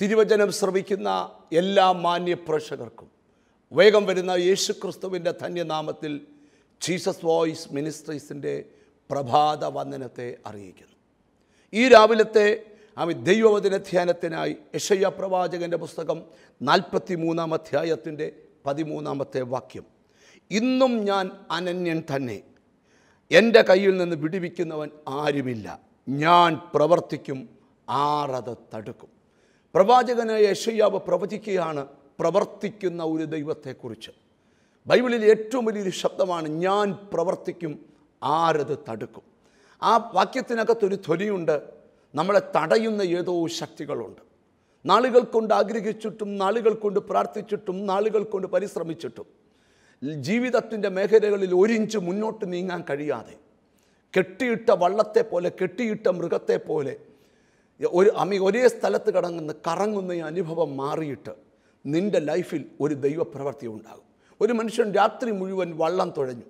തിരുവചനം ശ്രമിക്കുന്ന എല്ലാ മാന്യ വേഗം വരുന്ന യേശു ക്രിസ്തുവിൻ്റെ ധന്യനാമത്തിൽ ജീസസ് വോയിസ് മിനിസ്ട്രീസിൻ്റെ പ്രഭാത വന്ദനത്തെ അറിയിക്കുന്നു ഈ രാവിലത്തെ ആമി ദൈവവചന ധ്യാനത്തിനായി യഷയ്യ പ്രവാചകൻ്റെ പുസ്തകം നാൽപ്പത്തി മൂന്നാം അധ്യായത്തിൻ്റെ പതിമൂന്നാമത്തെ വാക്യം ഇന്നും ഞാൻ അനന്യൻ തന്നെ എൻ്റെ കയ്യിൽ നിന്ന് വിടുവിക്കുന്നവൻ ആരുമില്ല ഞാൻ പ്രവർത്തിക്കും ആറത് തടുക്കും പ്രവാചകനായ യഷയ്യാവ് പ്രവചിക്കുകയാണ് പ്രവർത്തിക്കുന്ന ഒരു ദൈവത്തെക്കുറിച്ച് ബൈബിളിൽ ഏറ്റവും വലിയൊരു ശബ്ദമാണ് ഞാൻ പ്രവർത്തിക്കും ആരത് തടുക്കും ആ വാക്യത്തിനകത്തൊരു ധ്വനിയുണ്ട് നമ്മളെ തടയുന്ന ഏതോ ശക്തികളുണ്ട് നാളുകൾ കൊണ്ട് ആഗ്രഹിച്ചിട്ടും നാളുകൾ കൊണ്ട് പ്രാർത്ഥിച്ചിട്ടും നാളുകൾ കൊണ്ട് പരിശ്രമിച്ചിട്ടും ജീവിതത്തിൻ്റെ മേഖലകളിൽ ഒരിഞ്ച് മുന്നോട്ട് നീങ്ങാൻ കഴിയാതെ കെട്ടിയിട്ട വള്ളത്തെ പോലെ കെട്ടിയിട്ട മൃഗത്തെ പോലെ ഒരു അമ്മ ഒരേ സ്ഥലത്ത് കിടങ്ങുന്ന കറങ്ങുന്ന ഈ അനുഭവം മാറിയിട്ട് നിൻ്റെ ലൈഫിൽ ഒരു ദൈവപ്രവർത്തി ഉണ്ടാകും ഒരു മനുഷ്യൻ രാത്രി മുഴുവൻ വള്ളം തുഴഞ്ഞു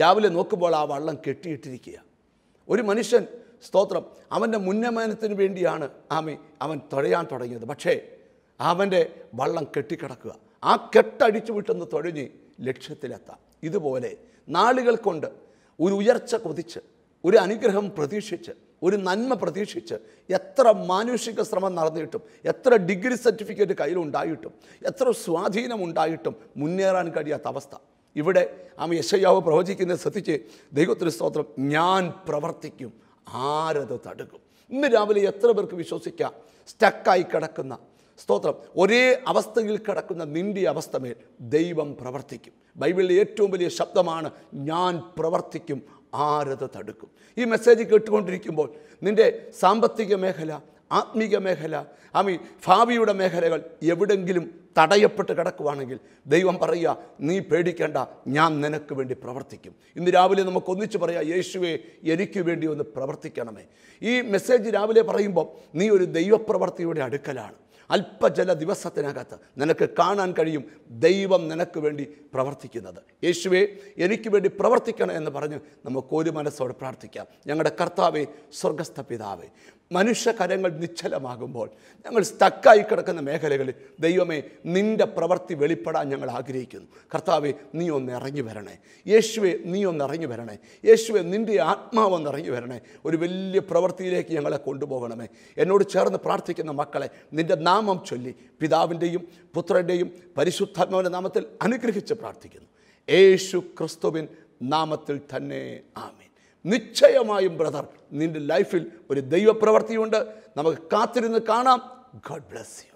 രാവിലെ നോക്കുമ്പോൾ ആ വള്ളം കെട്ടിയിട്ടിരിക്കുക ഒരു മനുഷ്യൻ സ്തോത്രം അവൻ്റെ മുന്നമനത്തിന് വേണ്ടിയാണ് ആമി അവൻ തുഴയാൻ തുടങ്ങിയത് പക്ഷേ അവൻ്റെ വള്ളം കെട്ടിക്കിടക്കുക ആ കെട്ടടിച്ചു വിട്ടെന്ന് തുഴഞ്ഞ് ലക്ഷ്യത്തിലെത്താം ഇതുപോലെ നാളുകൾ കൊണ്ട് ഒരു ഉയർച്ച കൊതിച്ച് ഒരു അനുഗ്രഹം പ്രതീക്ഷിച്ച് ഒരു നന്മ പ്രതീക്ഷിച്ച് എത്ര മാനുഷിക ശ്രമം നടന്നിട്ടും എത്ര ഡിഗ്രി സർട്ടിഫിക്കറ്റ് കയ്യിലുണ്ടായിട്ടും എത്ര സ്വാധീനം ഉണ്ടായിട്ടും മുന്നേറാൻ കഴിയാത്ത അവസ്ഥ ഇവിടെ ആ യശയാവ് പ്രവചിക്കുന്നത് ശ്രദ്ധിച്ച് ദൈവത്തിന് സ്തോത്രം ഞാൻ പ്രവർത്തിക്കും ആരത് തടുക്കും ഇന്ന് രാവിലെ എത്ര പേർക്ക് വിശ്വസിക്കാം സ്റ്റക്കായി കിടക്കുന്ന സ്തോത്രം ഒരേ അവസ്ഥയിൽ കിടക്കുന്ന നിൻ്റെ അവസ്ഥമേൽ ദൈവം പ്രവർത്തിക്കും ബൈബിളിലെ ഏറ്റവും വലിയ ശബ്ദമാണ് ഞാൻ പ്രവർത്തിക്കും ആരത് തടുക്കും ഈ മെസ്സേജ് കേട്ടുകൊണ്ടിരിക്കുമ്പോൾ നിൻ്റെ സാമ്പത്തിക മേഖല ആത്മീക മേഖല ആമി ഭാവിയുടെ മേഖലകൾ എവിടെങ്കിലും തടയപ്പെട്ട് കിടക്കുവാണെങ്കിൽ ദൈവം പറയുക നീ പേടിക്കേണ്ട ഞാൻ നിനക്ക് വേണ്ടി പ്രവർത്തിക്കും ഇന്ന് രാവിലെ നമുക്ക് ഒന്നിച്ച് പറയാം യേശുവെ എനിക്ക് വേണ്ടി ഒന്ന് പ്രവർത്തിക്കണമേ ഈ മെസ്സേജ് രാവിലെ പറയുമ്പോൾ നീ ഒരു ദൈവപ്രവർത്തിയുടെ അടുക്കലാണ് അല്പജല ദിവസത്തിനകത്ത് നിനക്ക് കാണാൻ കഴിയും ദൈവം നിനക്ക് വേണ്ടി പ്രവർത്തിക്കുന്നത് യേശുവെ എനിക്ക് വേണ്ടി പ്രവർത്തിക്കണം എന്ന് പറഞ്ഞ് നമുക്ക് ഒരു മനസ്സോടെ പ്രാർത്ഥിക്കാം ഞങ്ങളുടെ കർത്താവെ സ്വർഗസ്ഥ പിതാവേ മനുഷ്യകരങ്ങൾ നിശ്ചലമാകുമ്പോൾ ഞങ്ങൾ സ്റ്റക്കായി കിടക്കുന്ന മേഖലകളിൽ ദൈവമേ നിൻ്റെ പ്രവൃത്തി വെളിപ്പെടാൻ ഞങ്ങൾ ആഗ്രഹിക്കുന്നു കർത്താവെ നീ ഒന്ന് ഇറങ്ങി വരണേ യേശുവെ നീ ഒന്ന് ഇറങ്ങി വരണേ യേശുവെ നിൻ്റെ ആത്മാവൊന്ന് ഇറങ്ങി വരണേ ഒരു വലിയ പ്രവൃത്തിയിലേക്ക് ഞങ്ങളെ കൊണ്ടുപോകണമേ എന്നോട് ചേർന്ന് പ്രാർത്ഥിക്കുന്ന മക്കളെ നിൻ്റെ നാമം ചൊല്ലി പിതാവിൻ്റെയും പുത്രൻ്റെയും പരിശുദ്ധാത്മാവിൻ്റെ നാമത്തിൽ അനുഗ്രഹിച്ച് പ്രാർത്ഥിക്കുന്നു യേശു ക്രിസ്തുവിൻ നാമത്തിൽ തന്നെ ആമീൻ നിശ്ചയമായും ബ്രദർ നിൻ്റെ ലൈഫിൽ ഒരു ദൈവപ്രവർത്തിയുണ്ട് നമുക്ക് കാത്തിരുന്ന് കാണാം ഗോഡ് ബ്ലെസ് യു